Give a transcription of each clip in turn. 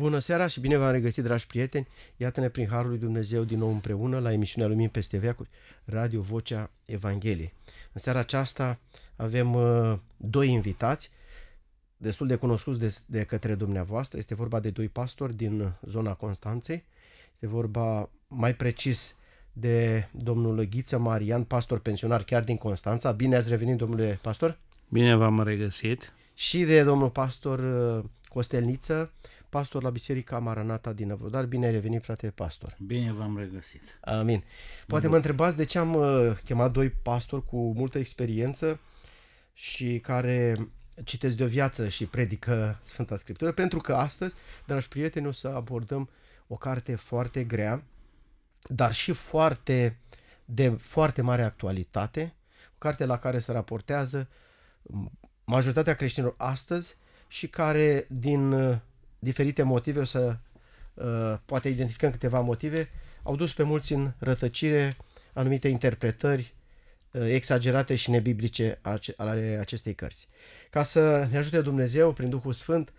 Bună seara și bine v-am regăsit, dragi prieteni! Iată-ne prin Harul lui Dumnezeu din nou împreună la emisiunea Lumini peste veacuri, Radio Vocea Evangheliei. În seara aceasta avem uh, doi invitați, destul de cunoscuți de, de către dumneavoastră. Este vorba de doi pastori din zona Constanței. Este vorba mai precis de domnul Ghiță Marian, pastor pensionar chiar din Constanța. Bine ați revenit, domnule pastor! Bine v-am regăsit! Și de domnul pastor uh, Costelniță, pastor la Biserica Maranata din avodar, Bine ai revenit, frate pastor! Bine v-am regăsit! Amin! Poate mă întrebați de ce am uh, chemat doi pastori cu multă experiență și care citesc de o viață și predică Sfânta Scriptură, pentru că astăzi, dragi prieteni, o să abordăm o carte foarte grea, dar și foarte de foarte mare actualitate, o carte la care se raportează majoritatea creștinilor astăzi și care din uh, diferite motive, o să uh, poate identificăm câteva motive, au dus pe mulți în rătăcire anumite interpretări uh, exagerate și nebiblice ale acestei cărți. Ca să ne ajute Dumnezeu prin Duhul Sfânt,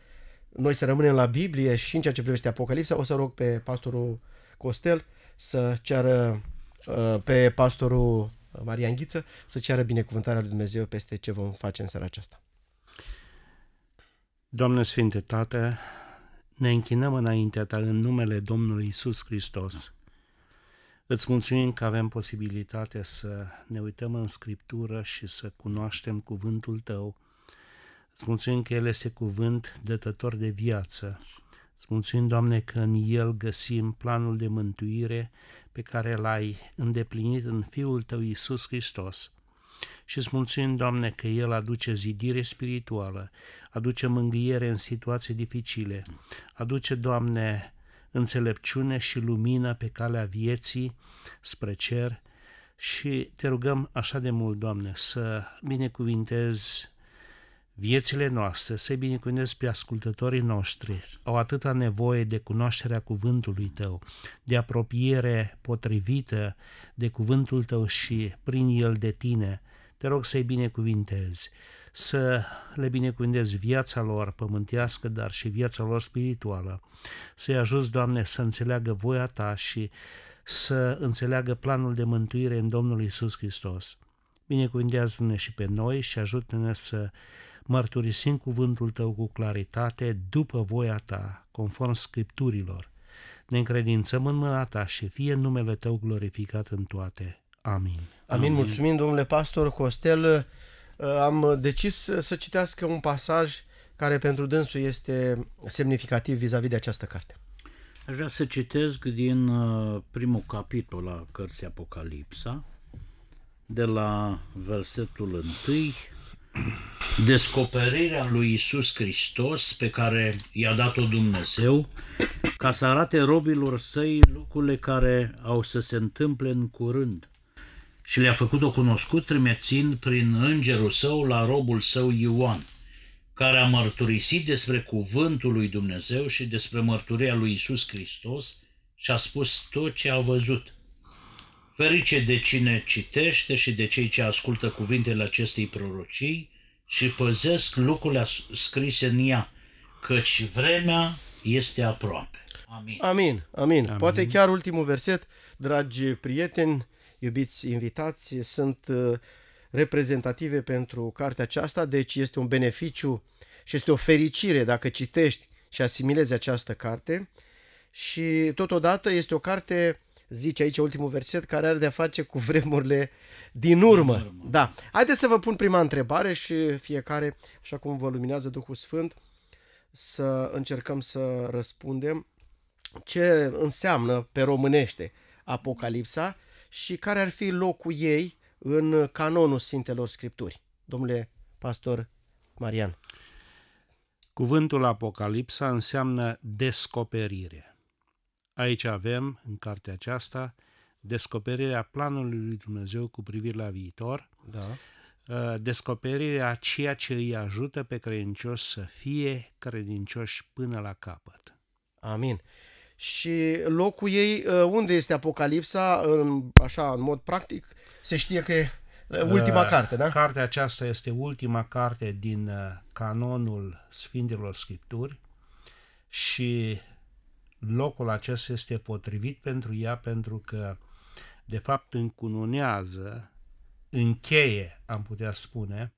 noi să rămânem la Biblie și în ceea ce privește Apocalipsa, o să rog pe pastorul Costel să ceară uh, pe pastorul Maria Înghiță să ceară binecuvântarea lui Dumnezeu peste ce vom face în seara aceasta. Doamne Sfinte Tată, ne închinăm înaintea ta în numele Domnului Isus Hristos. Îți mulțumim că avem posibilitatea să ne uităm în Scriptură și să cunoaștem cuvântul tău. Îți mulțumim că El este cuvânt dătător de viață. Îți mulțumim, Doamne, că în El găsim planul de mântuire pe care l-ai îndeplinit în Fiul Tău Isus Hristos. Și îți mulțumim, Doamne, că El aduce zidire spirituală, aduce mângâiere în situații dificile, aduce, Doamne, înțelepciune și lumină pe calea vieții spre cer și te rugăm așa de mult, Doamne, să binecuvintezi viețile noastre, să-i binecuvântezi pe ascultătorii noștri, au atâta nevoie de cunoașterea cuvântului tău, de apropiere potrivită de cuvântul tău și prin el de tine. Te rog să-i binecuvintezi, să le binecuvântezi viața lor pământească, dar și viața lor spirituală. Să-i ajuți, Doamne, să înțeleagă voia Ta și să înțeleagă planul de mântuire în Domnul Isus Hristos. Binecuvântează-ne și pe noi și ajută-ne să mărturisim cuvântul Tău cu claritate după voia Ta, conform Scripturilor. Ne încredințăm în mâna Ta și fie numele Tău glorificat în toate. Amin. Amin. Amin. Mulțumim, domnule pastor Costel. Uh, am decis să citească un pasaj care pentru dânsul este semnificativ vis-a-vis de această carte. Aș vrea să citesc din uh, primul capitol al cărții Apocalipsa, de la versetul 1, descoperirea lui Isus Hristos pe care i-a dat-o Dumnezeu ca să arate robilor săi lucrurile care au să se întâmple în curând și le-a făcut-o cunoscut trimițând prin îngerul său la robul său Ioan, care a mărturisit despre cuvântul lui Dumnezeu și despre mărturia lui Isus Hristos și a spus tot ce a văzut. Ferice de cine citește și de cei ce ascultă cuvintele acestei prorocii și păzesc lucrurile scrise în ea, căci vremea este aproape. Amin. Amin, amin. amin. Poate chiar ultimul verset, dragi prieteni, iubiți invitați, sunt uh, reprezentative pentru cartea aceasta, deci este un beneficiu și este o fericire dacă citești și asimilezi această carte. Și totodată este o carte, zice aici ultimul verset, care are de-a face cu vremurile din urmă. Din urmă. Da. Haideți să vă pun prima întrebare și fiecare, așa cum vă luminează Duhul Sfânt, să încercăm să răspundem ce înseamnă pe românește Apocalipsa și care ar fi locul ei în canonul Sfintelor Scripturi. Domnule pastor Marian. Cuvântul Apocalipsa înseamnă descoperire. Aici avem, în cartea aceasta, descoperirea planului lui Dumnezeu cu privire la viitor, da. Uh, descoperirea a ceea ce îi ajută pe credincioși să fie credincioși până la capăt. Amin. Și locul ei, uh, unde este Apocalipsa, în, așa, în mod practic, se știe că e uh, ultima uh, carte, da? Cartea aceasta este ultima carte din uh, canonul Sfintelor Scripturi și locul acesta este potrivit pentru ea pentru că, de fapt, încununează, încheie, am putea spune,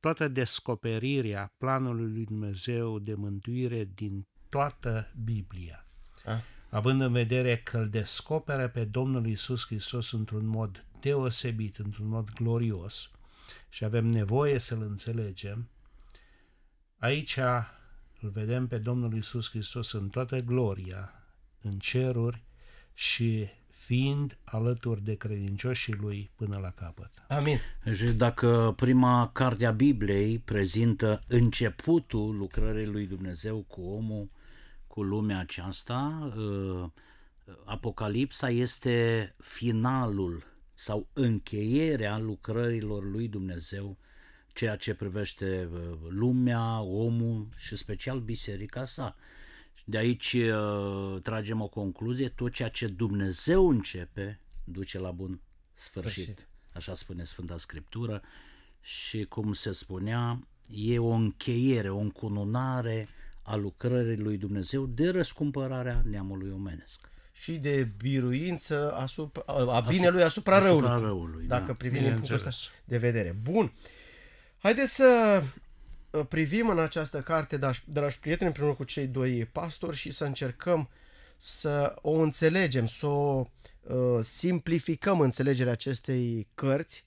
toată descoperirea planului lui Dumnezeu de mântuire din toată Biblia având în vedere că îl descoperă pe Domnul Isus Hristos într-un mod deosebit, într-un mod glorios și avem nevoie să-L înțelegem, aici îl vedem pe Domnul Isus Hristos în toată gloria, în ceruri și fiind alături de credincioșii lui până la capăt. Amin. Și dacă prima carte a Bibliei prezintă începutul lucrării lui Dumnezeu cu omul, cu lumea aceasta, uh, Apocalipsa este finalul sau încheierea lucrărilor lui Dumnezeu, ceea ce privește uh, lumea, omul și special biserica sa. De aici uh, tragem o concluzie, tot ceea ce Dumnezeu începe duce la bun sfârșit. Așa spune Sfânta Scriptură și cum se spunea, e o încheiere, o încununare, a lucrării lui Dumnezeu de răscumpărarea neamului omenesc. Și de biruință asupra, a binelui asupra, asupra răului, răului, da. dacă da, privim din punctul ăsta de vedere. Bun, haideți să uh, privim în această carte, dragi prieteni, împreună cu cei doi pastori și să încercăm să o înțelegem, să o uh, simplificăm înțelegerea acestei cărți.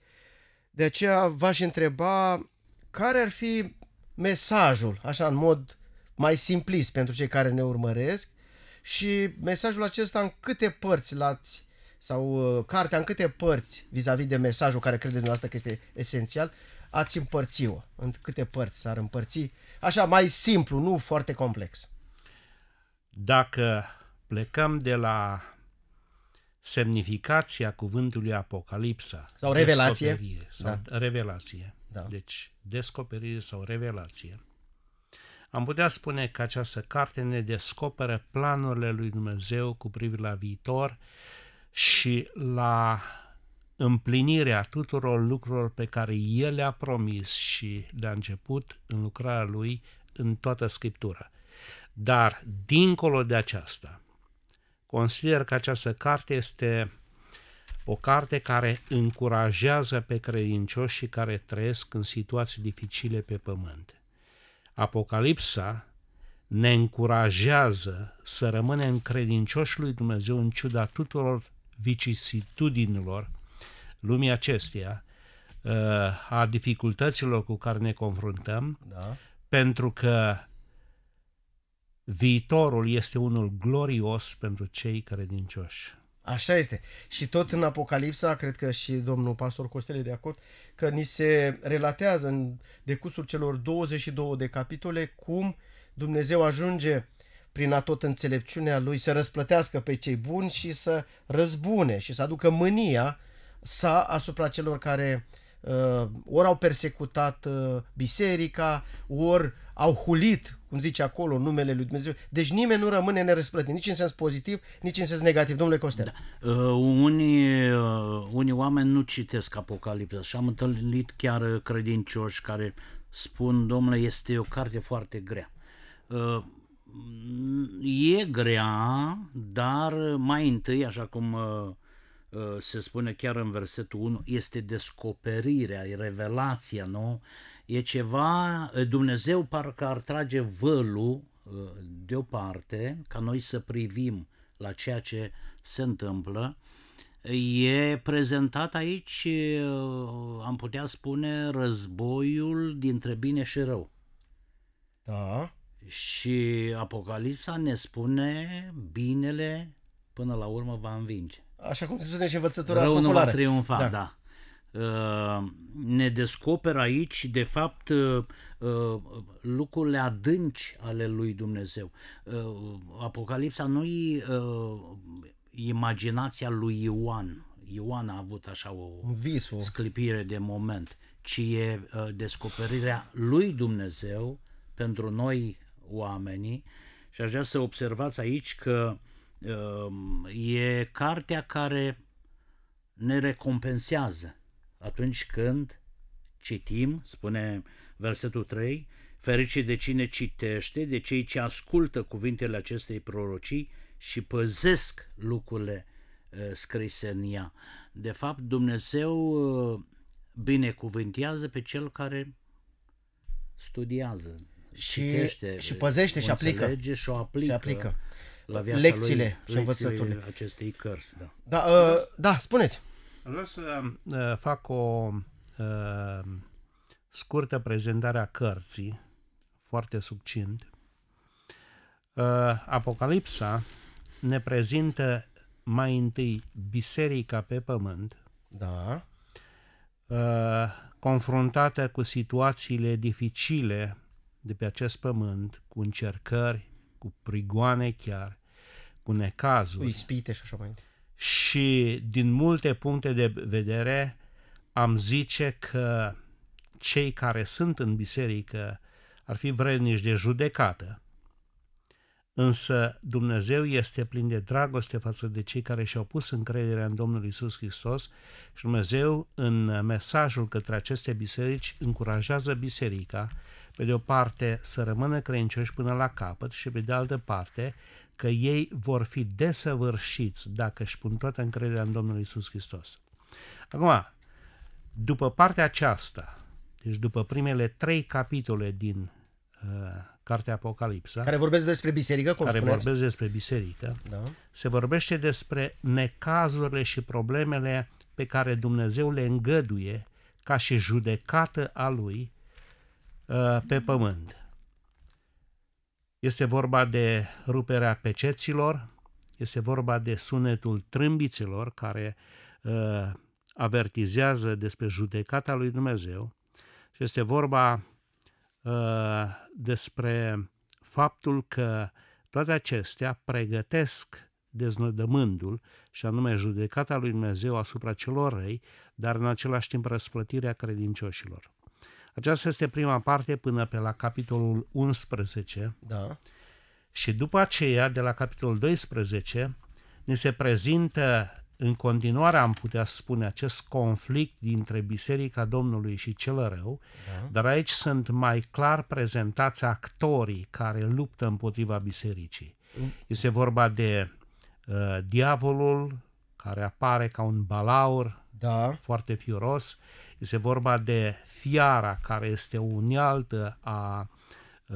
De aceea v-aș întreba care ar fi mesajul, așa în mod mai simplist pentru cei care ne urmăresc și mesajul acesta în câte părți l-ați sau uh, cartea în câte părți vis-a-vis de mesajul care credeți dumneavoastră că este esențial, ați împărți-o. În câte părți s-ar împărți? Așa, mai simplu, nu foarte complex. Dacă plecăm de la semnificația cuvântului Apocalipsa. Sau revelație. Sau da. revelație. Da. Deci, descoperire sau revelație. Am putea spune că această carte ne descoperă planurile lui Dumnezeu cu privire la viitor și la împlinirea tuturor lucrurilor pe care El le-a promis și de-a început în lucrarea Lui în toată Scriptura. Dar, dincolo de aceasta, consider că această carte este o carte care încurajează pe credincioși și care trăiesc în situații dificile pe pământ. Apocalipsa ne încurajează să rămânem credincioși lui Dumnezeu în ciuda tuturor vicisitudinilor lumii acesteia, uh, a dificultăților cu care ne confruntăm, da. pentru că viitorul este unul glorios pentru cei credincioși. Așa este. Și tot în Apocalipsa, cred că și domnul pastor Costele de acord, că ni se relatează în decursul celor 22 de capitole cum Dumnezeu ajunge prin a tot înțelepciunea lui să răsplătească pe cei buni și să răzbune și să aducă mânia sa asupra celor care uh, ori au persecutat uh, biserica, ori au hulit, cum zice acolo, numele lui Dumnezeu. Deci nimeni nu rămâne nerăsplătit, nici în sens pozitiv, nici în sens negativ. Domnule Costel. Da. Uh, unii, uh, unii oameni nu citesc Apocalipsa și am întâlnit chiar uh, credincioși care spun, domnule, este o carte foarte grea. Uh, e grea, dar mai întâi, așa cum uh, uh se spune chiar în versetul 1, este descoperirea, e revelația, nu? e ceva, Dumnezeu parcă ar trage vălul deoparte, ca noi să privim la ceea ce se întâmplă, E prezentat aici, am putea spune, războiul dintre bine și rău. Da. Și Apocalipsa ne spune binele până la urmă va învinge. Așa cum se spune și învățătura Rău populară. nu va triumfa, da. da. Uh, ne descoperă aici, de fapt, uh, uh, lucrurile adânci ale lui Dumnezeu. Apocalipsa nu e imaginația lui Ioan. Ioan a avut așa o Visul. sclipire de moment, ci e descoperirea lui Dumnezeu pentru noi oamenii și aș vrea să observați aici că um, e cartea care ne recompensează atunci când citim, spune versetul 3, fericit de cine citește, de cei ce ascultă cuvintele acestei prorocii și păzesc lucrurile uh, scrise în ea. De fapt, Dumnezeu uh, binecuvântează pe cel care studiază, și, citește, și păzește și aplică. Și o aplică. Și aplică. La viața lecțiile lui, și învățăturile acestei cărți, da. Da, uh, da spuneți. Vreau să uh, fac o uh, scurtă prezentare a cărții, foarte succint. Uh, Apocalipsa ne prezintă mai întâi biserica pe pământ, da. Uh, confruntată cu situațiile dificile de pe acest pământ, cu încercări, cu prigoane chiar, cu necazuri. Cu ispite și așa mai întâi și din multe puncte de vedere am zice că cei care sunt în biserică ar fi vrednici de judecată. Însă Dumnezeu este plin de dragoste față de cei care și-au pus încrederea în Domnul Isus Hristos și Dumnezeu în mesajul către aceste biserici încurajează biserica pe de o parte să rămână credincioși până la capăt și pe de altă parte că ei vor fi desăvârșiți dacă își pun toată încrederea în Domnul Isus Hristos. Acum, după partea aceasta, deci după primele trei capitole din uh, Cartea Apocalipsa, care vorbesc despre biserică, cum care spuneți? vorbesc despre biserică, da. se vorbește despre necazurile și problemele pe care Dumnezeu le îngăduie ca și judecată a lui uh, pe pământ. Este vorba de ruperea peceților, este vorba de sunetul trâmbiților care uh, avertizează despre judecata lui Dumnezeu și este vorba uh, despre faptul că toate acestea pregătesc deznodământul și anume judecata lui Dumnezeu asupra celor răi, dar în același timp răsplătirea credincioșilor. Aceasta este prima parte până pe la capitolul 11. Da. Și după aceea, de la capitolul 12, ne se prezintă în continuare, am putea spune, acest conflict dintre Biserica Domnului și cel rău, da. dar aici sunt mai clar prezentați actorii care luptă împotriva Bisericii. Mm. Este vorba de uh, diavolul, care apare ca un balaur da. foarte fioros, este vorba de fiara care este o unealtă a uh,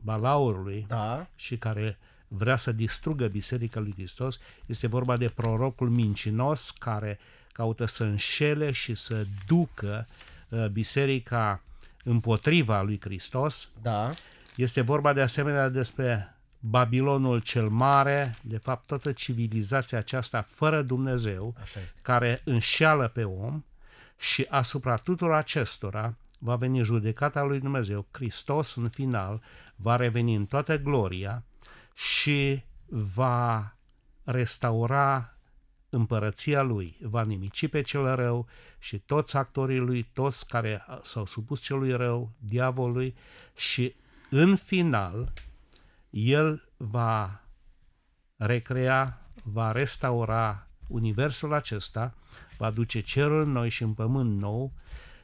balaurului da. și care vrea să distrugă Biserica lui Hristos. Este vorba de prorocul mincinos care caută să înșele și să ducă uh, biserica împotriva lui Hristos. Da. Este vorba de asemenea despre Babilonul cel mare, de fapt toată civilizația aceasta fără Dumnezeu, care înșeală pe om și asupra tuturor acestora va veni judecata lui Dumnezeu. Hristos în final va reveni în toată gloria și va restaura împărăția lui, va nimici pe cel rău și toți actorii lui, toți care s-au supus celui rău, diavolului și în final el va recrea, va restaura universul acesta va duce cerul noi și în pământ nou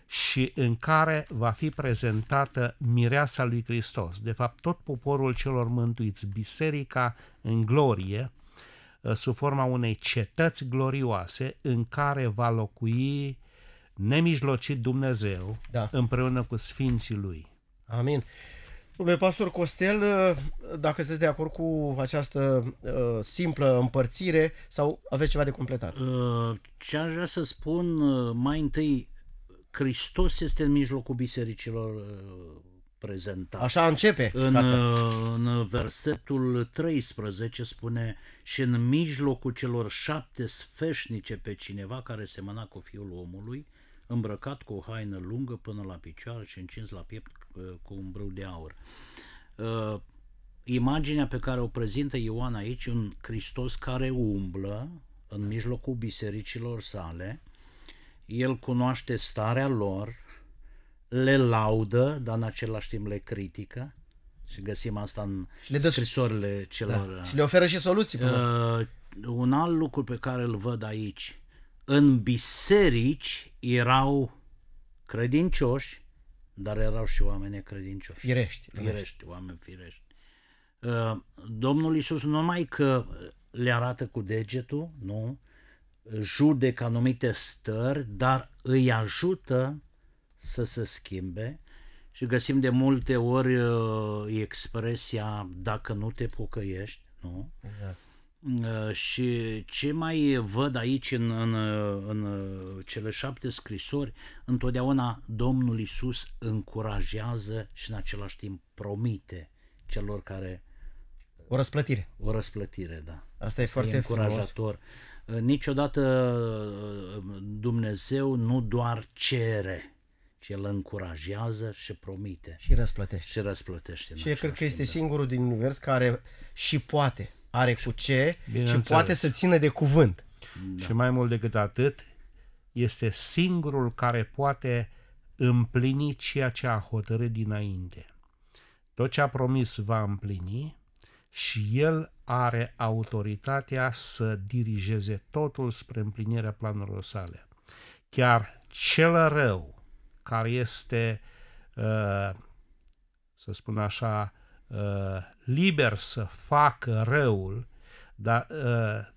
și în care va fi prezentată mireasa lui Hristos. De fapt, tot poporul celor mântuiți, biserica în glorie, ă, sub forma unei cetăți glorioase în care va locui nemijlocit Dumnezeu da. împreună cu sfinții lui. Amin. Domnule pastor Costel, ă, dacă sunteți de acord cu această uh, simplă împărțire sau aveți ceva de completat? Uh, ce aș vrea să spun mai întâi, Hristos este în mijlocul bisericilor uh, prezentat. Așa începe. În, în versetul 13 spune și în mijlocul celor șapte sfeșnice pe cineva care semăna cu fiul omului, îmbrăcat cu o haină lungă până la picioare și încins la piept uh, cu un brâu de aur. Uh, imaginea pe care o prezintă Ioan aici, un Hristos care umblă în mijlocul bisericilor sale, el cunoaște starea lor, le laudă, dar în același timp le critică, și găsim asta în și le dă... scrisorile da. celor... Da. Și le oferă și soluții. Uh, un alt lucru pe care îl văd aici, în biserici erau credincioși, dar erau și oameni credincioși. Firești. Firești, firești oameni firești. Uh, Domnul Iisus numai că le arată cu degetul, nu? Judecă anumite stări, dar îi ajută să se schimbe și găsim de multe ori uh, expresia dacă nu te pocăiești, nu? Exact Ă, și ce mai văd aici în, în, în cele șapte scrisori, întotdeauna Domnul Isus încurajează și în același timp promite celor care... O răsplătire. O răsplătire, da. Asta e Asta foarte e încurajator. Frumos. Ă, niciodată ă, Dumnezeu nu doar cere, ci el încurajează și promite. Și răsplătește. Și răsplătește. Și cred că este da. singurul din univers care și poate are cu ce Bine și înțeles. poate să țină de cuvânt. Da. Și mai mult decât atât, este singurul care poate împlini ceea ce a hotărât dinainte. Tot ce a promis va împlini și el are autoritatea să dirigeze totul spre împlinirea planurilor sale. Chiar cel rău care este, uh, să spun așa, Uh, liber să facă răul, dar uh,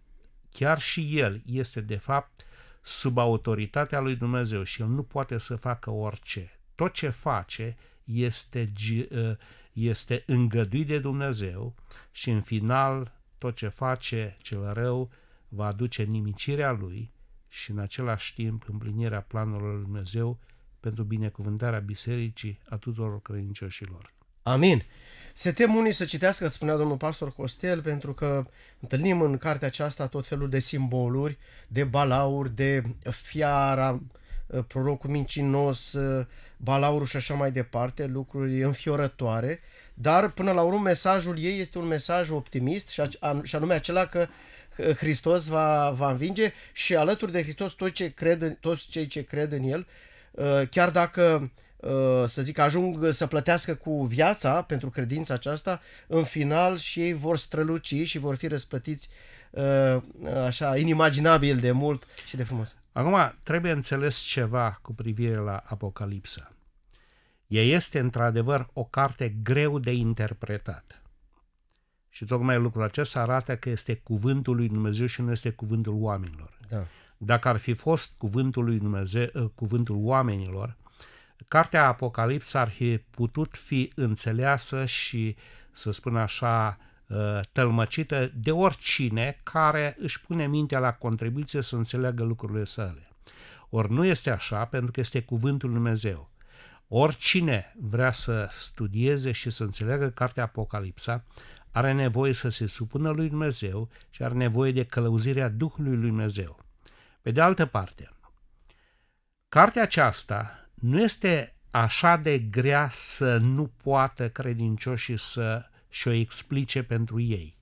chiar și el este de fapt sub autoritatea lui Dumnezeu și el nu poate să facă orice. Tot ce face este, uh, este îngăduit de Dumnezeu și în final tot ce face cel rău va aduce nimicirea lui și în același timp împlinirea planurilor lui Dumnezeu pentru binecuvântarea bisericii a tuturor credincioșilor. Amin. Se tem unii să citească, spunea domnul pastor Costel, pentru că întâlnim în cartea aceasta tot felul de simboluri, de balauri, de fiara, eh, prorocul mincinos, eh, balaurul și așa mai departe, lucruri înfiorătoare, dar până la urmă mesajul ei este un mesaj optimist și, și anume acela că Hristos va, va învinge și alături de Hristos toți, ce cred, toți cei ce cred în El, eh, chiar dacă Uh, să zic, ajung să plătească cu viața pentru credința aceasta, în final și ei vor străluci și vor fi răsplătiți uh, așa inimaginabil de mult și de frumos. Acum, trebuie înțeles ceva cu privire la Apocalipsa. Ea este într-adevăr o carte greu de interpretat. Și tocmai lucrul acesta arată că este cuvântul lui Dumnezeu și nu este cuvântul oamenilor. Da. Dacă ar fi fost cuvântul lui Dumnezeu, uh, cuvântul oamenilor, Cartea Apocalipsa ar fi putut fi înțeleasă și, să spun așa, uh, tălmăcită de oricine care își pune mintea la contribuție să înțeleagă lucrurile sale. Ori nu este așa pentru că este cuvântul Lui Dumnezeu. Oricine vrea să studieze și să înțeleagă cartea Apocalipsa are nevoie să se supună lui Dumnezeu și are nevoie de călăuzirea Duhului lui Dumnezeu. Pe de altă parte, cartea aceasta nu este așa de grea să nu poată credincioșii să și o explice pentru ei.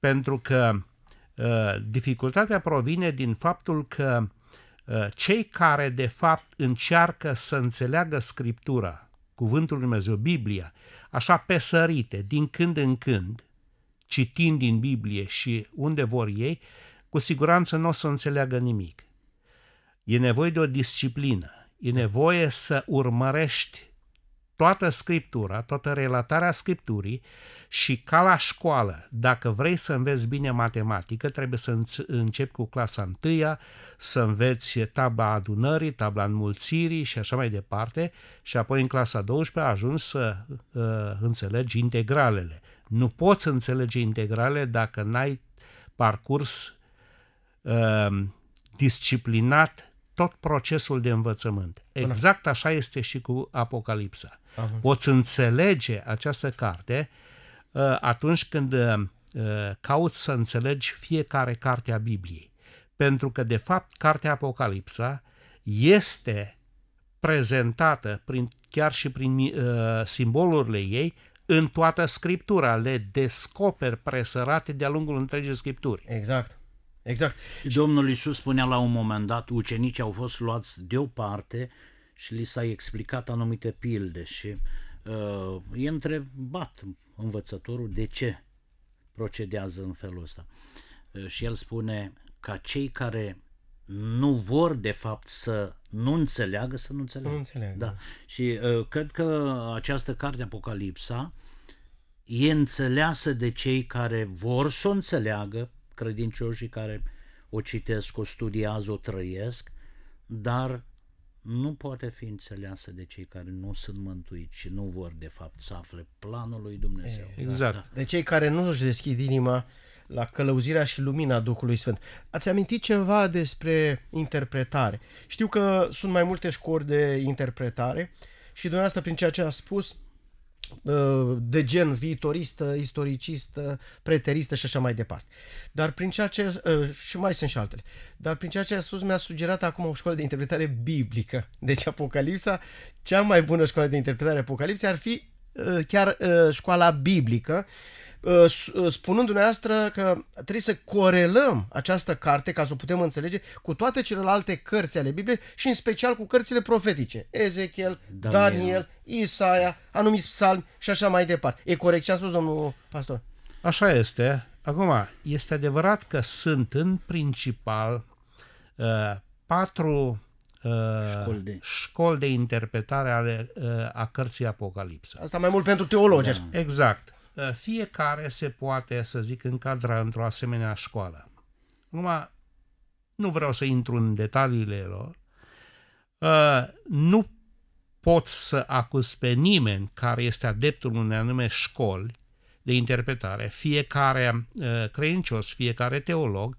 Pentru că uh, dificultatea provine din faptul că uh, cei care de fapt încearcă să înțeleagă Scriptura, Cuvântul Lui Dumnezeu, Biblia, așa pesărite, din când în când, citind din Biblie și unde vor ei, cu siguranță nu o să înțeleagă nimic. E nevoie de o disciplină E da. nevoie să urmărești toată scriptura, toată relatarea scripturii și ca la școală, dacă vrei să înveți bine matematică, trebuie să începi cu clasa întâia, să înveți tabla adunării, tabla înmulțirii și așa mai departe și apoi în clasa 12 ajungi să uh, înțelegi integralele. Nu poți înțelege integrale dacă n-ai parcurs uh, disciplinat tot procesul de învățământ. Exact așa este și cu Apocalipsa. Poți înțelege această carte uh, atunci când uh, cauți să înțelegi fiecare carte a Bibliei. Pentru că, de fapt, cartea Apocalipsa este prezentată prin, chiar și prin uh, simbolurile ei în toată Scriptura. Le descoperi presărate de-a lungul întregii Scripturi. Exact. Exact. Domnul Isus spunea la un moment dat, ucenicii au fost luați deoparte și li s-a explicat anumite pilde și uh, e întrebat învățătorul de ce procedează în felul ăsta. Uh, și el spune ca cei care nu vor de fapt să nu înțeleagă, să nu înțeleagă. Să nu înțeleagă. Da. Și uh, cred că această carte Apocalipsa e înțeleasă de cei care vor să o înțeleagă, credincioșii care o citesc, o studiază, o trăiesc, dar nu poate fi înțeleasă de cei care nu sunt mântuiți și nu vor de fapt să afle planul lui Dumnezeu. Exact. exact. Da. De cei care nu își deschid inima la călăuzirea și lumina Duhului Sfânt. Ați amintit ceva despre interpretare. Știu că sunt mai multe școli de interpretare și dumneavoastră prin ceea ce a spus Uh, de gen viitoristă, istoricistă, preteristă și așa mai departe. Dar prin ceea ce, uh, și mai sunt și altele, dar prin ceea ce a spus mi-a sugerat acum o școală de interpretare biblică. Deci Apocalipsa, cea mai bună școală de interpretare Apocalipsa ar fi uh, chiar școala biblică, Uh, uh, spunând dumneavoastră că trebuie să corelăm această carte ca să o putem înțelege cu toate celelalte cărți ale Bibliei și în special cu cărțile profetice. Ezechiel, Daniel, Daniel Isaia, anumiți psalmi și așa mai departe. E corect ce a spus domnul pastor? Așa este. Acum, este adevărat că sunt în principal uh, patru uh, școli, de. școli de interpretare ale, a cărții Apocalipsa. Asta mai mult pentru teologi. Da. Exact. Ă, fiecare se poate, să zic, încadra într-o asemenea școală. Numai nu vreau să intru în detaliile lor, ă, nu pot să acuz pe nimeni care este adeptul unei anume școli de interpretare, fiecare ă, creincios, fiecare teolog,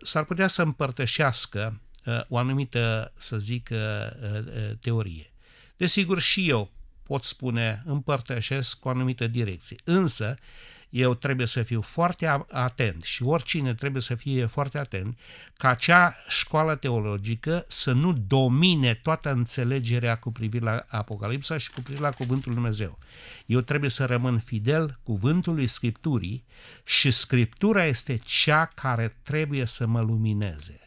s-ar putea să împărtășească o anumită, să zic, teorie. Desigur, și eu pot spune, împărtășesc cu anumite direcții. Însă, eu trebuie să fiu foarte atent și oricine trebuie să fie foarte atent ca acea școală teologică să nu domine toată înțelegerea cu privire la Apocalipsa și cu privire la Cuvântul Dumnezeu. Eu trebuie să rămân fidel Cuvântului Scripturii și Scriptura este cea care trebuie să mă lumineze.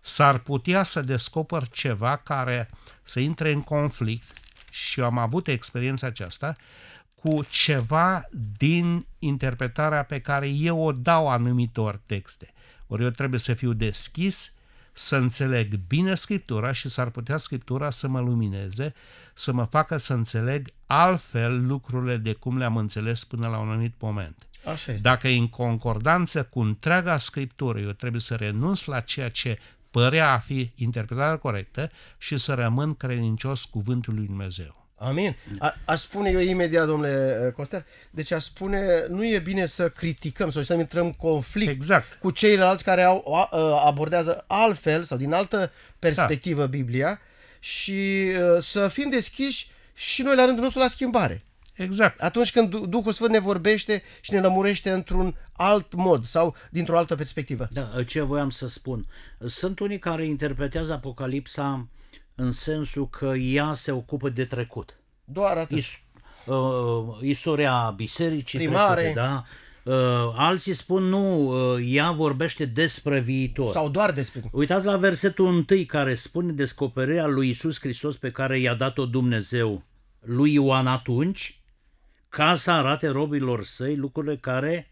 S-ar putea să descoper ceva care să intre în conflict și am avut experiența aceasta cu ceva din interpretarea pe care eu o dau anumitor texte. Ori eu trebuie să fiu deschis, să înțeleg bine Scriptura și s-ar putea Scriptura să mă lumineze, să mă facă să înțeleg altfel lucrurile de cum le-am înțeles până la un anumit moment. Așa este. Dacă e în concordanță cu întreaga Scriptură, eu trebuie să renunț la ceea ce părea a fi interpretată corectă și să rămân credincios cuvântului lui Dumnezeu. Amin. A, aș spune eu imediat, domnule eh, Costel, deci aș spune, nu e bine să criticăm, sau să intrăm în conflict exact. cu ceilalți care au, eh, abordează altfel sau din altă perspectivă da. Biblia și eh, să fim deschiși și noi la rândul nostru la schimbare. Exact. Atunci când Duhul Sfânt ne vorbește și ne lămurește într-un alt mod sau dintr-o altă perspectivă. Da, ce voiam să spun. Sunt unii care interpretează Apocalipsa în sensul că ea se ocupă de trecut. Doar atât. Is- uh, istoria bisericii Primare. trecute, da? Uh, alții spun nu, uh, ea vorbește despre viitor. Sau doar despre. Uitați la versetul 1 care spune descoperirea lui Isus Hristos pe care i-a dat-o Dumnezeu lui Ioan atunci ca să arate robilor săi lucrurile care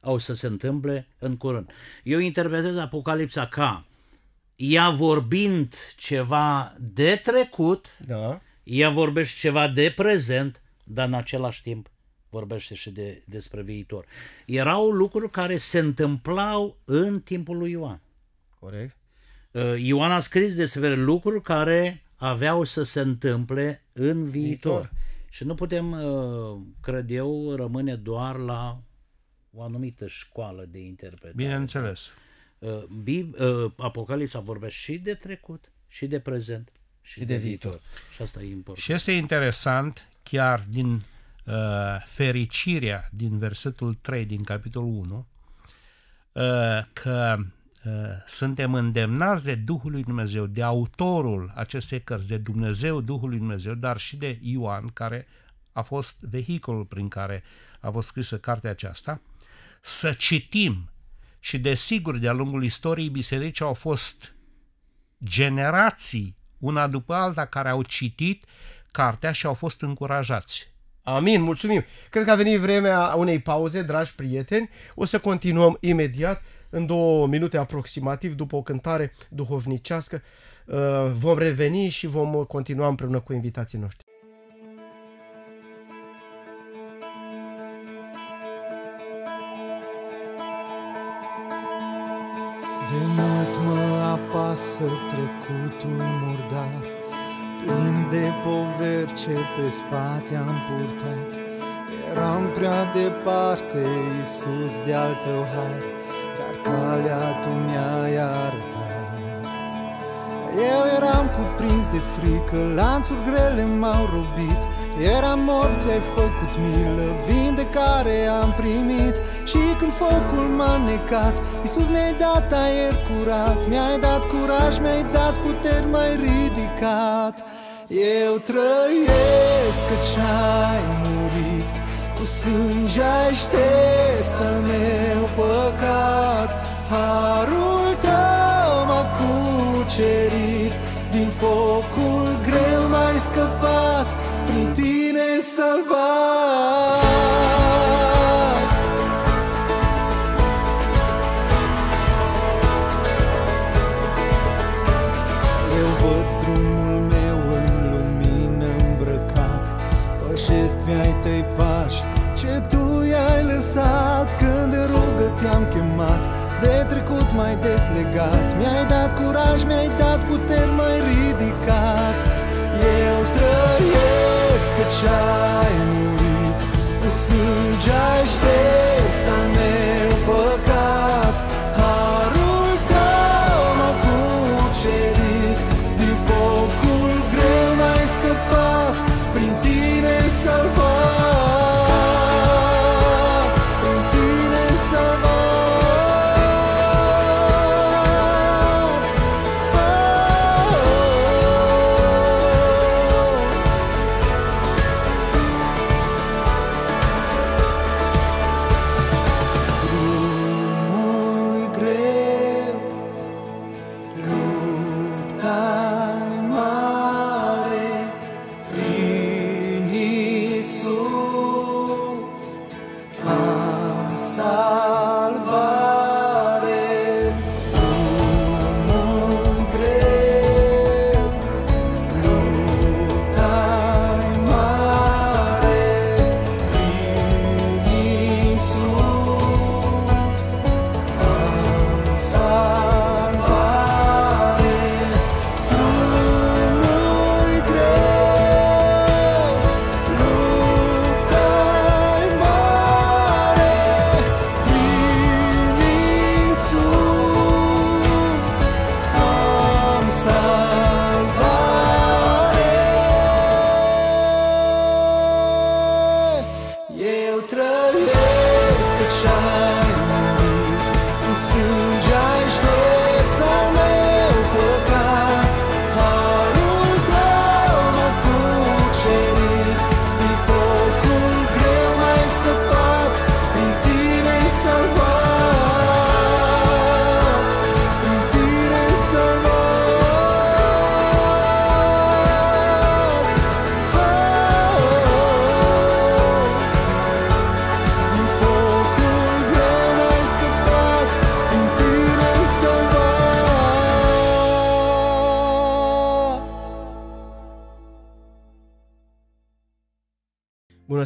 au să se întâmple în curând. Eu interpretez Apocalipsa ca ea vorbind ceva de trecut, da. ea vorbește ceva de prezent, dar în același timp vorbește și de, despre viitor. Erau lucruri care se întâmplau în timpul lui Ioan. Corect. Uh, Ioan a scris despre lucruri care aveau să se întâmple în viitor. viitor. Și nu putem, uh, cred eu, rămâne doar la o anumită școală de interpretare. Bineînțeles. Uh, uh, Apocalipsa vorbește și de trecut, și de prezent, și, și de, de viitor. viitor. Și asta e important. Și este interesant, chiar din uh, fericirea din versetul 3 din capitolul 1, uh, că Eh, suntem îndemnați de Duhul lui Dumnezeu, de autorul acestei cărți, de Dumnezeu, Duhul lui Dumnezeu, dar și de Ioan, care a fost vehiculul prin care a fost scrisă cartea aceasta, să citim și desigur de-a lungul istoriei bisericii au fost generații una după alta care au citit cartea și au fost încurajați. Amin, mulțumim! Cred că a venit vremea unei pauze, dragi prieteni. O să continuăm imediat în două minute aproximativ, după o cântare duhovnicească. Uh, vom reveni și vom continua împreună cu invitații noștri. De mult mă apasă trecutul murdar Plin de poveri ce pe spate am purtat Eram prea departe, Iisus, de-al tău har calea tu mi-ai arătat Eu eram cuprins de frică, lanțuri grele m-au robit Eram morți ți-ai făcut milă, vindecare am primit Și când focul m-a necat, Iisus mi-ai dat aer curat Mi-ai dat curaj, mi-ai dat puteri, mai ridicat Eu trăiesc că ce ai cu sânge șters al meu păcat Harul tău m-a cucerit Din focul greu m-ai scăpat Prin tine salvat mai des legat Mi-ai dat curaj, mi-ai dat puteri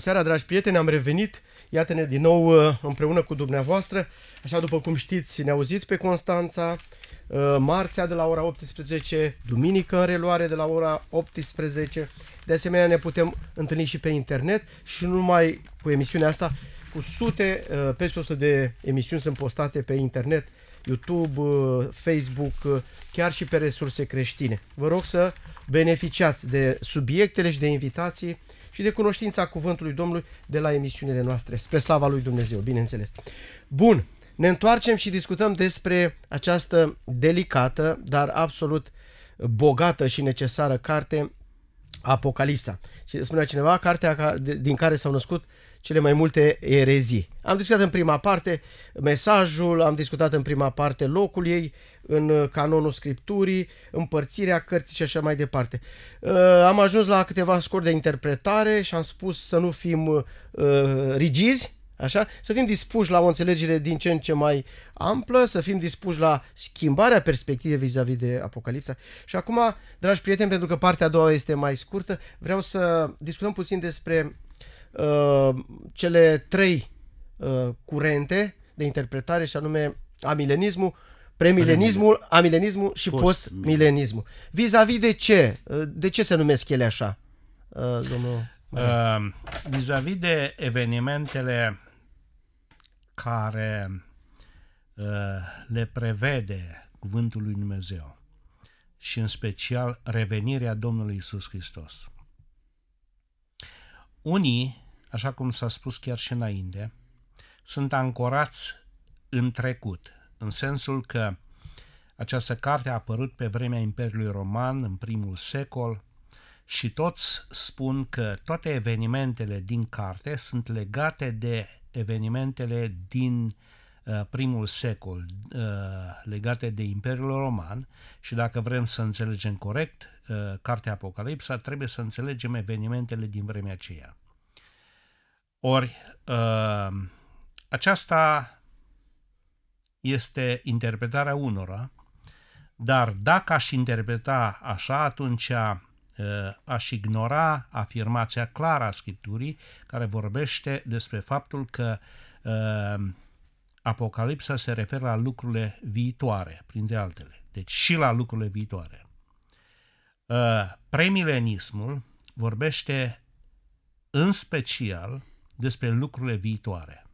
seara, dragi prieteni, am revenit. Iată-ne din nou uh, împreună cu dumneavoastră. Așa după cum știți, ne auziți pe Constanța, uh, marțea de la ora 18, duminică în reluare de la ora 18. De asemenea, ne putem întâlni și pe internet și nu numai cu emisiunea asta, cu sute, uh, peste 100 de emisiuni sunt postate pe internet, YouTube, Facebook, chiar și pe resurse creștine. Vă rog să beneficiați de subiectele și de invitații și de cunoștința cuvântului Domnului de la emisiunile noastre, spre slava lui Dumnezeu, bineînțeles. Bun, ne întoarcem și discutăm despre această delicată, dar absolut bogată și necesară carte, Apocalipsa. Și spunea cineva, cartea din care s-au născut cele mai multe erezii. Am discutat în prima parte mesajul, am discutat în prima parte locul ei, în uh, canonul scripturii, împărțirea cărții și așa mai departe. Uh, am ajuns la câteva scuri de interpretare și am spus să nu fim uh, rigizi, Așa? Să fim dispuși la o înțelegere din ce în ce mai amplă, să fim dispuși la schimbarea perspectivei vis-a-vis de Apocalipsa. Și acum, dragi prieteni, pentru că partea a doua este mai scurtă, vreau să discutăm puțin despre uh, cele trei uh, curente de interpretare, și anume amilenismul, premilenismul, amilenismul și postmilenismul. Post Vis-a-vis de ce? De ce se numesc ele așa, uh, domnul? Uh, vis-a-vis de evenimentele care uh, le prevede Cuvântul lui Dumnezeu și în special revenirea Domnului Isus Hristos. Unii, așa cum s-a spus chiar și înainte, sunt ancorați în trecut, în sensul că această carte a apărut pe vremea Imperiului Roman, în primul secol, și toți spun că toate evenimentele din carte sunt legate de evenimentele din uh, primul secol, uh, legate de Imperiul Roman și dacă vrem să înțelegem corect uh, cartea Apocalipsa, trebuie să înțelegem evenimentele din vremea aceea. Ori aceasta este interpretarea unora, dar dacă aș interpreta așa, atunci uh, aș ignora afirmația clară a Scripturii care vorbește despre faptul că uh, Apocalipsa se referă la lucrurile viitoare, printre altele. Deci și la lucrurile viitoare. Uh, premilenismul vorbește în special despre lucrurile viitoare,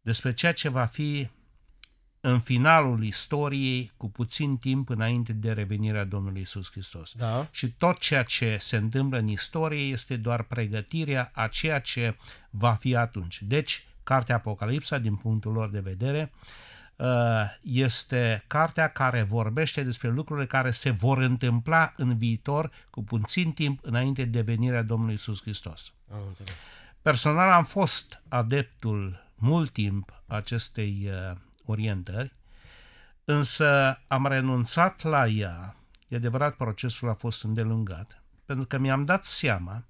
despre ceea ce va fi în finalul istoriei, cu puțin timp înainte de revenirea Domnului Isus Hristos. Da. Și tot ceea ce se întâmplă în istorie este doar pregătirea a ceea ce va fi atunci. Deci, cartea Apocalipsa, din punctul lor de vedere, uh, este cartea care vorbește despre lucrurile care se vor întâmpla în viitor cu puțin timp înainte de venirea Domnului Isus Hristos. Am înțeles. Personal am fost adeptul mult timp acestei uh, orientări, însă am renunțat la ea. E adevărat, procesul a fost îndelungat, pentru că mi-am dat seama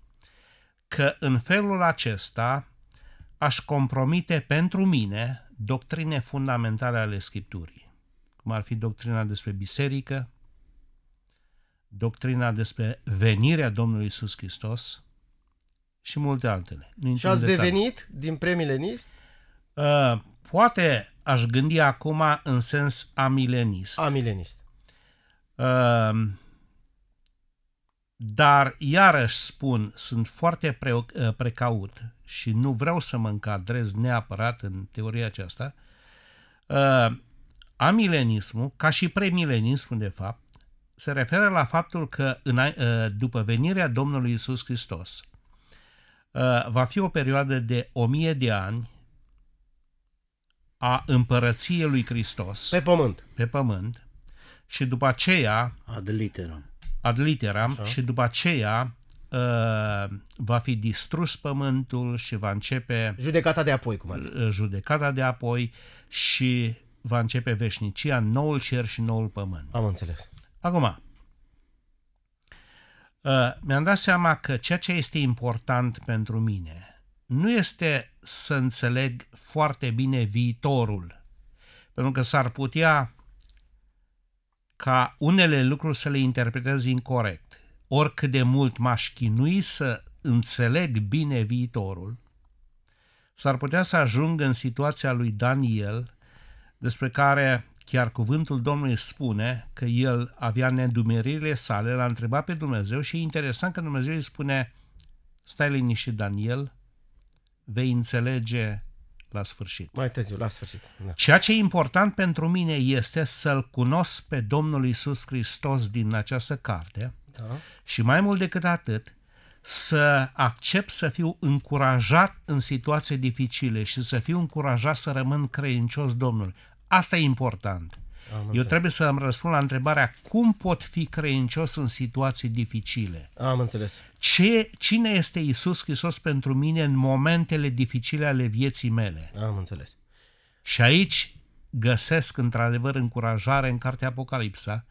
că în felul acesta aș compromite pentru mine doctrine fundamentale ale Scripturii, cum ar fi doctrina despre biserică, doctrina despre venirea Domnului Isus Hristos și multe altele. și ați detalii. devenit din premilenist? Uh, poate aș gândi acum în sens amilenist. Amilenist. Uh, dar iarăși spun, sunt foarte pre- uh, precaut și nu vreau să mă încadrez neapărat în teoria aceasta. Amilenismul, ca și premilenismul de fapt, se referă la faptul că în, după venirea Domnului Isus Hristos va fi o perioadă de o mie de ani a împărăției lui Hristos. Pe pământ. Pe pământ. Și după aceea... Ad literam. Ad literam. Așa. Și după aceea uh, va fi distrus pământul și va începe... Judecata de apoi, cum ar fi. Uh, judecata de apoi și va începe veșnicia, noul cer și noul pământ. Am înțeles. Acum, uh, mi-am dat seama că ceea ce este important pentru mine nu este să înțeleg foarte bine viitorul, pentru că s-ar putea ca unele lucruri să le interpretez incorrect. Oricât de mult m-aș chinui să înțeleg bine viitorul, s-ar putea să ajung în situația lui Daniel, despre care chiar cuvântul Domnului spune că el avea nedumerile sale, l-a întrebat pe Dumnezeu și e interesant că Dumnezeu îi spune, stai liniștit Daniel, vei înțelege la sfârșit. Mai târziu, la sfârșit. Da. Ceea ce e important pentru mine este să-L cunosc pe Domnul Isus Hristos din această carte da. și mai mult decât atât, să accept să fiu încurajat în situații dificile și să fiu încurajat să rămân creincios Domnului. Asta e important. Eu trebuie să îmi răspund la întrebarea cum pot fi creincios în situații dificile. Am înțeles. Ce, cine este Isus Hristos pentru mine în momentele dificile ale vieții mele? Am înțeles. Și aici găsesc într-adevăr încurajare în cartea Apocalipsa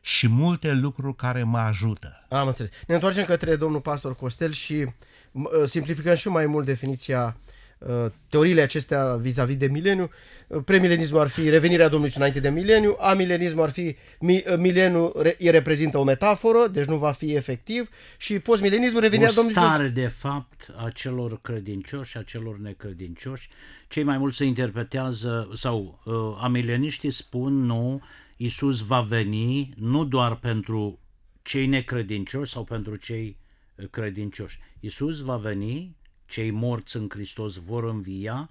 și multe lucruri care mă ajută. Am înțeles. Ne întoarcem către domnul pastor Costel și simplificăm și mai mult definiția uh, Uh, teoriile acestea vis-a-vis de mileniu. Uh, premilenismul ar fi revenirea Domnului înainte de mileniu, amilenismul ar fi uh, mileniu re, reprezintă o metaforă, deci nu va fi efectiv și postmilenismul revenirea Domnului Iisus. stare de fapt a celor credincioși, a celor necredincioși. Cei mai mulți se interpretează sau uh, amileniștii spun nu, Isus va veni nu doar pentru cei necredincioși sau pentru cei credincioși. Isus va veni cei morți în Hristos vor învia,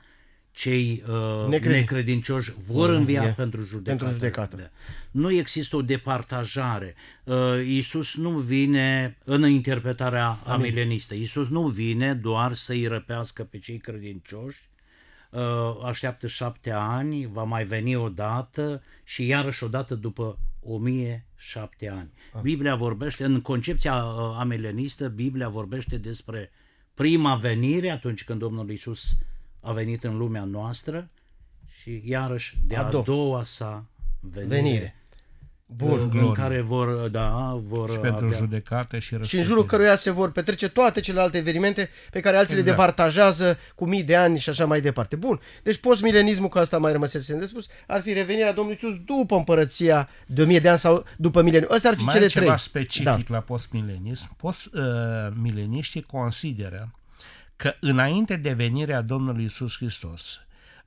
cei uh, Necredin. necredincioși vor învia yeah. pentru judecată. Pentru judecată. Da. Nu există o departajare. Uh, Iisus nu vine în interpretarea Amin. amilenistă. Iisus nu vine doar să-i răpească pe cei credincioși, uh, așteaptă șapte ani, va mai veni o dată și iarăși o dată după 1007 ani. Amin. Ah. Biblia vorbește, în concepția uh, amilenistă, Biblia vorbește despre uh, prima venire, atunci când Domnul Isus a venit în lumea noastră și iarăși de a, a doua, doua sa venire. venire. Bun, în glorie. care vor, da, vor și pentru avea. judecate și Și în jurul căruia se vor petrece toate celelalte evenimente pe care alții exact. le departajează cu mii de ani și așa mai departe. Bun, deci postmilenismul, că asta mai rămăsese de spus, ar fi revenirea Domnului Iisus după împărăția de o mie de ani sau după mileniu. Ăsta ar fi mai cele ceva specific da. la postmilenism. Postmileniștii uh, consideră că înainte de venirea Domnului Iisus Hristos,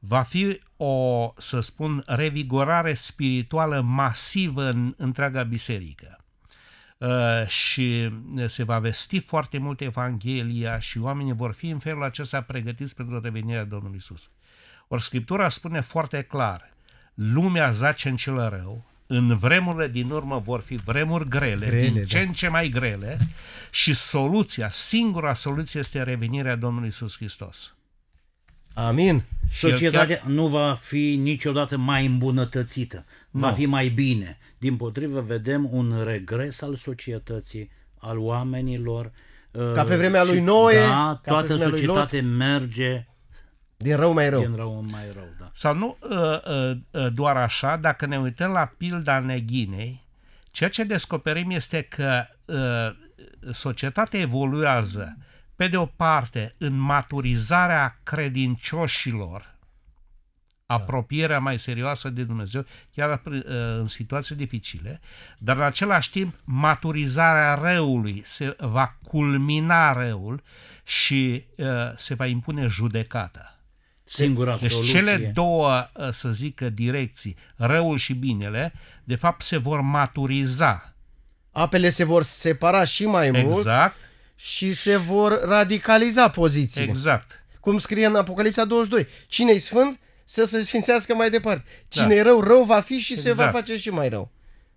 va fi o, să spun, revigorare spirituală masivă în întreaga biserică. Uh, și se va vesti foarte mult Evanghelia și oamenii vor fi în felul acesta pregătiți pentru revenirea Domnului Isus. Ori Scriptura spune foarte clar, lumea zace în cel rău, în vremurile din urmă vor fi vremuri grele, grele din da. ce da. în ce mai grele și soluția, singura soluție este revenirea Domnului Isus Hristos. Amin. Societatea chiar... nu va fi niciodată mai îmbunătățită, nu. va fi mai bine. Din potrivă, vedem un regres al societății, al oamenilor. Ca pe uh, vremea lui Noe. Da, toată societatea merge din rău mai rău. Din rău mai rău, da. Sau nu uh, uh, doar așa, dacă ne uităm la pilda Neghinei, ceea ce descoperim este că societatea evoluează. Mm pe de o parte, în maturizarea credincioșilor, da. apropierea mai serioasă de Dumnezeu, chiar uh, în situații dificile, dar în același timp maturizarea răului, se va culmina răul și uh, se va impune judecata. Singura deci, deci soluție. cele două, uh, să zic, direcții, răul și binele, de fapt se vor maturiza. Apele se vor separa și mai exact. mult. Exact și se vor radicaliza pozițiile. Exact. Cum scrie în Apocalipsa 22. Cine-i sfânt, să se sfințească mai departe. Cine-i da. rău, rău va fi și exact. se va exact. face și mai rău.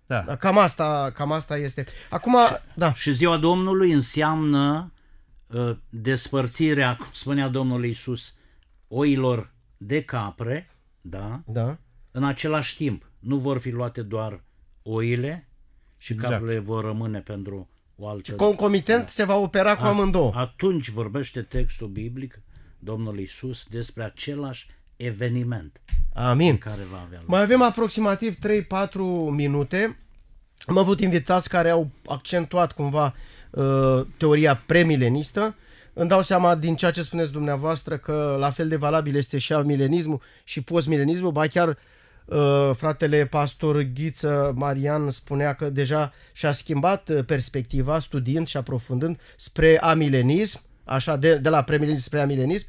Da. da. Cam, asta, cam asta este. Acum, și, da. Și ziua Domnului înseamnă uh, despărțirea, cum spunea Domnul Iisus, oilor de capre, da? Da. În același timp, nu vor fi luate doar oile și exact. caprele vor rămâne pentru cu altă... Concomitent da. se va opera cu At- amândouă. Atunci vorbește textul biblic, Domnul Isus, despre același eveniment. Amin. Care va avea loc. Mai avem aproximativ 3-4 minute. Am avut invitați care au accentuat cumva uh, teoria premilenistă. Îmi dau seama din ceea ce spuneți dumneavoastră că la fel de valabil este și amilenismul și postmilenismul, ba chiar uh, Uh, fratele pastor Ghiță Marian spunea că deja și-a schimbat uh, perspectiva studiind și aprofundând spre amilenism, așa de, de la premilenism spre amilenism.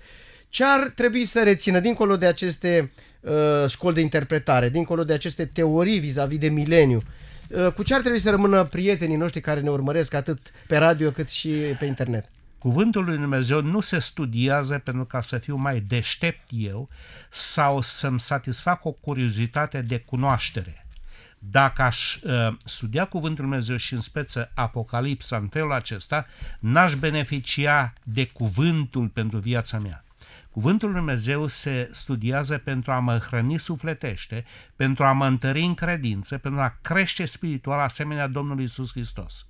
Ce ar trebui să rețină dincolo de aceste uh, școli de interpretare, dincolo de aceste teorii vis-a-vis -vis de mileniu? Uh, cu ce ar trebui să rămână prietenii noștri care ne urmăresc atât pe radio cât și pe internet? Cuvântul lui Dumnezeu nu se studiază pentru ca să fiu mai deștept eu sau să-mi satisfac o curiozitate de cunoaștere. Dacă aș uh, studia Cuvântul lui Dumnezeu și în speță Apocalipsa în felul acesta, n-aș beneficia de cuvântul pentru viața mea. Cuvântul lui Dumnezeu se studiază pentru a mă hrăni sufletește, pentru a mă întări în credință, pentru a crește spiritual asemenea Domnului Isus Hristos.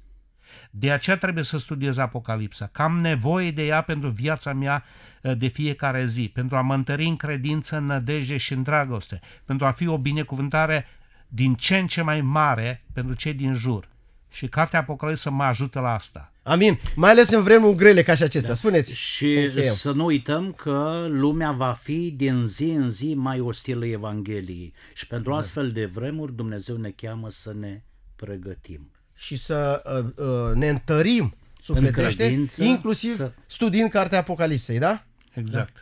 De aceea trebuie să studiez Apocalipsa, că am nevoie de ea pentru viața mea eh, de fiecare zi, pentru a mă întări în credință, în nădejde și în dragoste, pentru a fi o binecuvântare din ce în ce mai mare pentru cei din jur. Și cartea Apocalipsă mă ajută la asta. Amin. Mai ales în vremuri grele ca și acestea. Da. Spuneți. Și să, să nu uităm că lumea va fi din zi în zi mai ostilă Evangheliei. Și pentru exact. astfel de vremuri Dumnezeu ne cheamă să ne pregătim și să uh, uh, ne întărim sufletește, în credință, inclusiv să... studiind Cartea Apocalipsei, da? Exact. Da.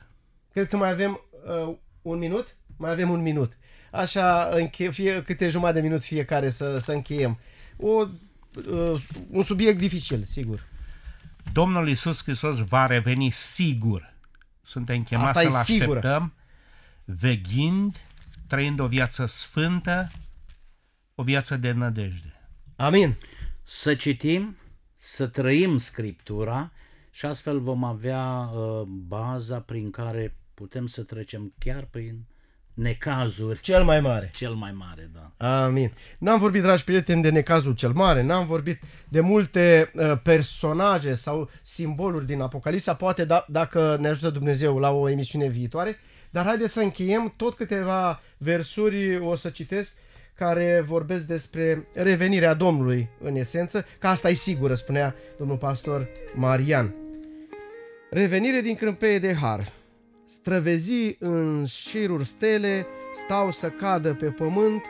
Cred că mai avem uh, un minut? Mai avem un minut. Așa, înche- fie câte jumătate de minut fiecare să, să încheiem. O, uh, un subiect dificil, sigur. Domnul Iisus Hristos va reveni sigur. Suntem chemați să-L așteptăm, veghind, trăind o viață sfântă, o viață de nădejde. Amin. Să citim, să trăim Scriptura și astfel vom avea uh, baza prin care putem să trecem chiar prin necazuri. Cel mai mare. Cel mai mare, da. Amin. N-am vorbit, dragi prieteni, de necazul cel mare, n-am vorbit de multe uh, personaje sau simboluri din Apocalipsa, poate da, dacă ne ajută Dumnezeu la o emisiune viitoare, dar haideți să încheiem tot câteva versuri, o să citesc, care vorbesc despre revenirea Domnului în esență, că asta e sigură, spunea domnul pastor Marian. Revenire din crâmpeie de har. străvezi în șiruri stele stau să cadă pe pământ,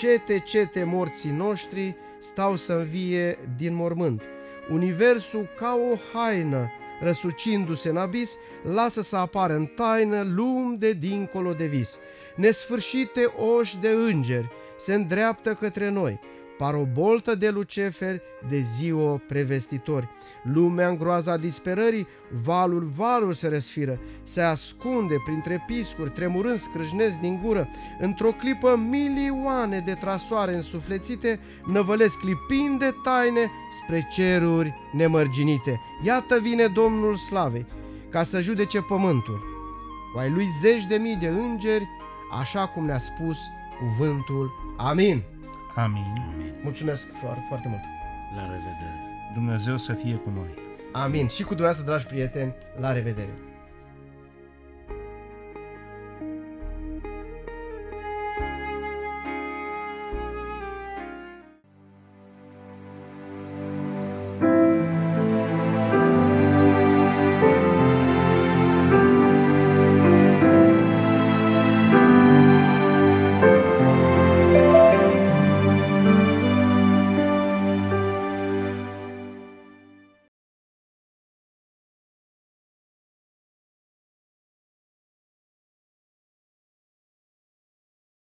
cete, cete morții noștri stau să învie din mormânt. Universul ca o haină răsucindu-se în abis, lasă să apară în taină lumi de dincolo de vis. Nesfârșite oși de îngeri se îndreaptă către noi, paroboltă de luceferi, de ziua prevestitori. Lumea în groaza disperării, valul valul se răsfiră, se ascunde printre piscuri, tremurând scrâșnesc din gură. Într-o clipă milioane de trasoare însuflețite năvălesc clipind de taine spre ceruri nemărginite. Iată vine Domnul Slavei, ca să judece pământul. Vai lui zeci de mii de îngeri, așa cum ne-a spus cuvântul. Amin. Amin. Mulțumesc, foarte, foarte mult. La revedere. Dumnezeu să fie cu noi. Amin. Și cu dumneavoastră, dragi prieteni, la revedere.